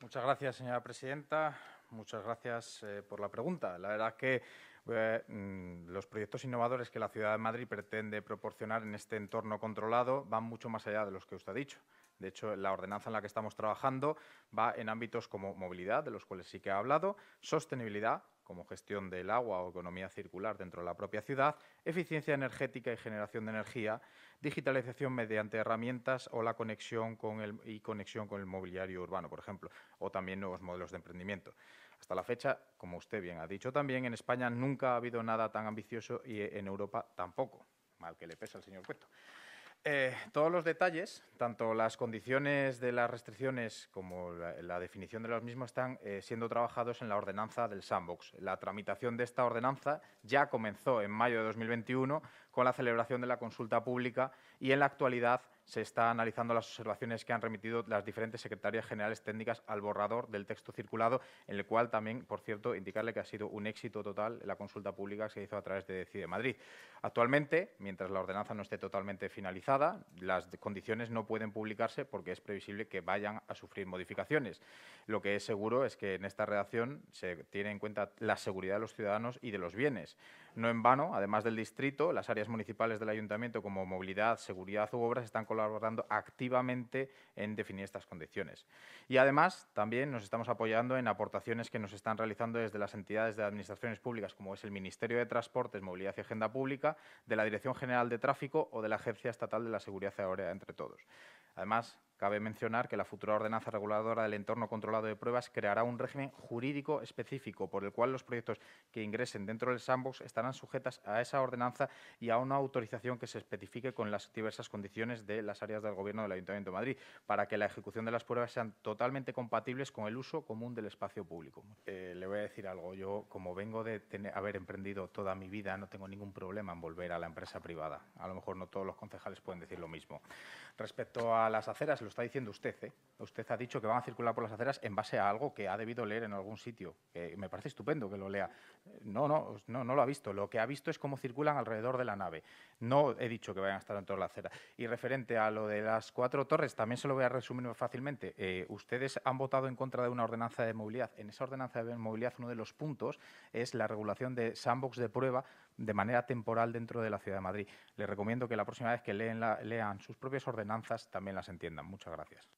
Muchas gracias, señora presidenta. Muchas gracias eh, por la pregunta. La verdad es que eh, mm, los proyectos innovadores que la Ciudad de Madrid pretende proporcionar en este entorno controlado van mucho más allá de los que usted ha dicho. De hecho, la ordenanza en la que estamos trabajando va en ámbitos como movilidad, de los cuales sí que ha hablado, sostenibilidad, como gestión del agua o economía circular dentro de la propia ciudad, eficiencia energética y generación de energía, digitalización mediante herramientas o la conexión con el, y conexión con el mobiliario urbano, por ejemplo, o también nuevos modelos de emprendimiento. Hasta la fecha, como usted bien ha dicho también, en España nunca ha habido nada tan ambicioso y en Europa tampoco. Mal que le pesa al señor Cueto. Eh, todos los detalles, tanto las condiciones de las restricciones como la, definición de los mismos, están eh, siendo trabajados en la ordenanza del sandbox. La tramitación de esta ordenanza ya comenzó en mayo de 2021 con la celebración de la consulta pública y en la actualidad se está analizando las observaciones que han remitido las diferentes secretarias generales técnicas al borrador del texto circulado, en el cual también, por cierto, indicarle que ha sido un éxito total la consulta pública que se hizo a través de Decide Madrid. Actualmente, mientras la ordenanza no esté totalmente finalizada, las condiciones no pueden publicarse porque es previsible que vayan a sufrir modificaciones. Lo que es seguro es que en esta redacción se tiene en cuenta la seguridad de los ciudadanos y de los bienes. No en vano, además del distrito, las áreas municipales del ayuntamiento como movilidad, seguridad u obras están con colaborando activamente en definir estas condiciones. Y además, también nos estamos apoyando en aportaciones que nos están realizando desde las entidades de administraciones públicas, como es el Ministerio de Transportes, Movilidad y Agenda Pública, de la Dirección General de Tráfico o de la Agencia Estatal de la Seguridad Aérea, entre todos. Además, Cabe mencionar que la futura ordenanza reguladora del entorno controlado de pruebas creará un régimen jurídico específico por el cual los proyectos que ingresen dentro del sandbox estarán sujetas a esa ordenanza y a una autorización que se especifique con las diversas condiciones de las áreas del Gobierno del Ayuntamiento de Madrid para que la ejecución de las pruebas sean totalmente compatibles con el uso común del espacio público. Eh, le voy a decir algo. Yo, como vengo de haber emprendido toda mi vida, no tengo ningún problema en volver a la empresa privada. A lo mejor no todos los concejales pueden decir lo mismo. Respecto a las aceras, lo está diciendo usted, ¿eh? Usted ha dicho que van a circular por las aceras en base a algo que ha debido leer en algún sitio. me parece estupendo que lo lea. No, no, no, no lo ha visto. Lo que ha visto es cómo circulan alrededor de la nave. No he dicho que vayan a estar en toda la acera. Y referente a lo de las cuatro torres, también se lo voy a resumir fácilmente. Eh, ustedes han votado en contra de una ordenanza de movilidad. En esa ordenanza de movilidad, uno de los puntos es la regulación de sandbox de prueba de manera temporal dentro de la Ciudad de Madrid. Les recomiendo que la próxima vez que lean sus propias ordenanzas también las entiendan. Muchas gracias.